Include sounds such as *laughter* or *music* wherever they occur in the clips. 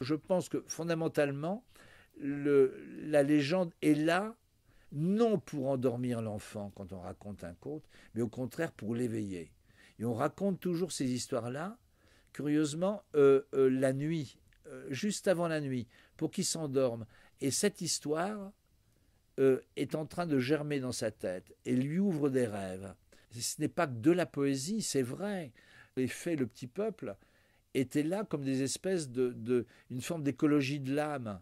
Je pense que fondamentalement, la légende est là, non pour endormir l'enfant quand on raconte un conte, mais au contraire pour l'éveiller. Et on raconte toujours ces histoires-là, curieusement, euh, euh, la nuit, euh, juste avant la nuit, pour qu'il s'endorme. Et cette histoire est en train de germer dans sa tête et lui ouvre des rêves. ce n'est pas que de la poésie, c'est vrai. fait « Le Petit Peuple, étaient là comme des espèces de, une forme d'écologie de l'âme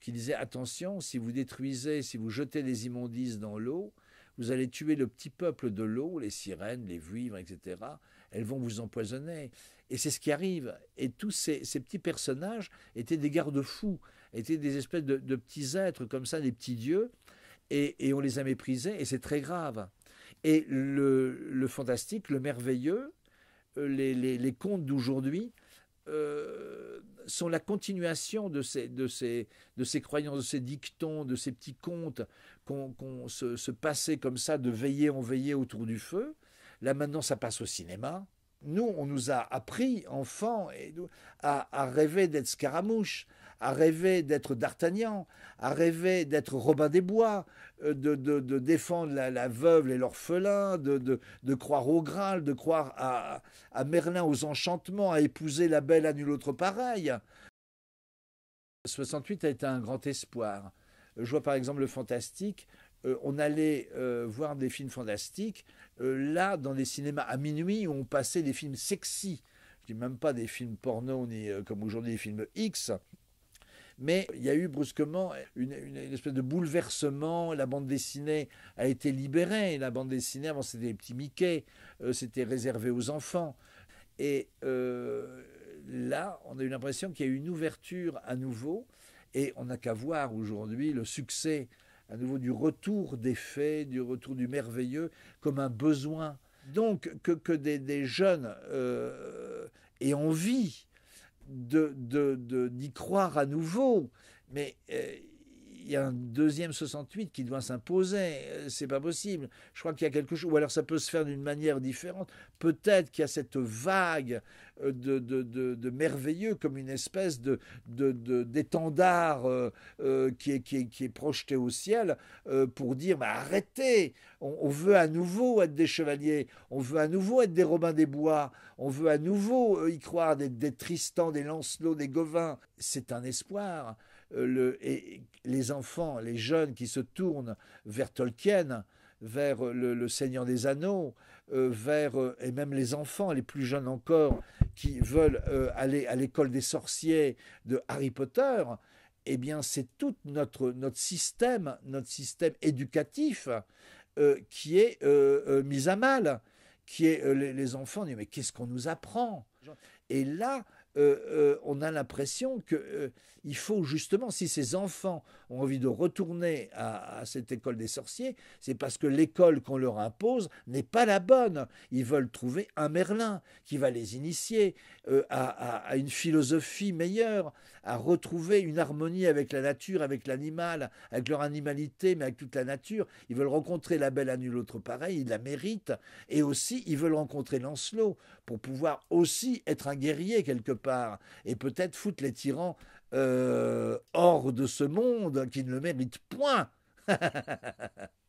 qui disait attention, si vous détruisez, si vous jetez les immondices dans l'eau, vous allez tuer le petit peuple de l'eau, les sirènes, les vivres, etc. Elles vont vous empoisonner. Et c'est ce qui arrive. Et tous ces, petits personnages étaient des garde-fous, étaient des espèces de, petits êtres comme ça, des petits dieux. Et, on les a méprisés, et c'est très grave. Et le, fantastique, le merveilleux, euh, les contes d'aujourd'hui euh, sont la continuation de ces, de, de ces croyances, de ces dictons, de ces petits contes qu'on se, passait comme ça de veiller en veiller autour du feu. Là maintenant, ça passe au cinéma. Nous, on nous a appris, enfants, à, à rêver d'être scaramouche, à rêver d'être D'Artagnan, à rêver d'être Robin des Bois, euh, de, de, défendre la, veuve et l'orphelin, de, de, croire au Graal, de croire à, à, Merlin aux enchantements, à épouser la belle à nul autre pareil. 68 a été un grand espoir. Je vois par exemple le fantastique. Euh, on allait euh, voir des films fantastiques, là, dans les cinémas à minuit, où on passait des films sexy. Je dis même pas des films porno, ni comme aujourd'hui des films X. Mais il y a eu brusquement une, espèce de bouleversement. La bande dessinée a été libérée. La bande dessinée, avant, c'était des petits Mickey. Euh, c'était réservé aux enfants. Et euh, là, on a eu l'impression qu'il y a eu une ouverture à nouveau. Et on n'a qu'à voir aujourd'hui le succès à nouveau du retour des faits, du retour du merveilleux, comme un besoin. Donc que, que des, jeunes euh, aient envie d'y de, de, croire à nouveau. Mais euh, il y a un deuxième 68 qui doit s'imposer. Euh, c'est pas possible. Je crois qu'il y a quelque chose. Ou alors ça peut se faire d'une manière différente. Peut-être qu'il y a cette vague euh, de, merveilleux comme une espèce de d'étendard euh, qui, est, qui, projeté au ciel pour dire bah, arrêtez. On, veut à nouveau être des chevaliers. On veut à nouveau être des Robins des Bois. On veut à nouveau y croire des, des Tristan, des Lancelot, des Gauvins. » C'est un espoir. Euh, et les enfants, les jeunes qui se tournent vers Tolkien, vers euh, le, Seigneur des Anneaux, euh, vers et même les enfants, les plus jeunes encore, qui veulent aller à l'école des sorciers de Harry Potter, eh bien c'est tout notre, notre système, notre système éducatif qui est mis à mal, qui est les, enfants disent mais qu'est-ce qu'on nous apprend Et là, euh, euh, on a l'impression que euh, il faut justement, si ces enfants ont envie de retourner à, cette école des sorciers, c'est parce que l'école qu'on leur impose n'est pas la bonne. Ils veulent trouver un Merlin qui va les initier à, une philosophie meilleure, à retrouver une harmonie avec la nature, avec l'animal, avec leur animalité, mais avec toute la nature. Ils veulent rencontrer la belle à nul autre pareil, ils la méritent, et aussi ils veulent rencontrer Lancelot pour pouvoir aussi être un guerrier quelque part et peut-être foutre les tyrans euh, hors de ce monde qui ne le mérite point. *laughs*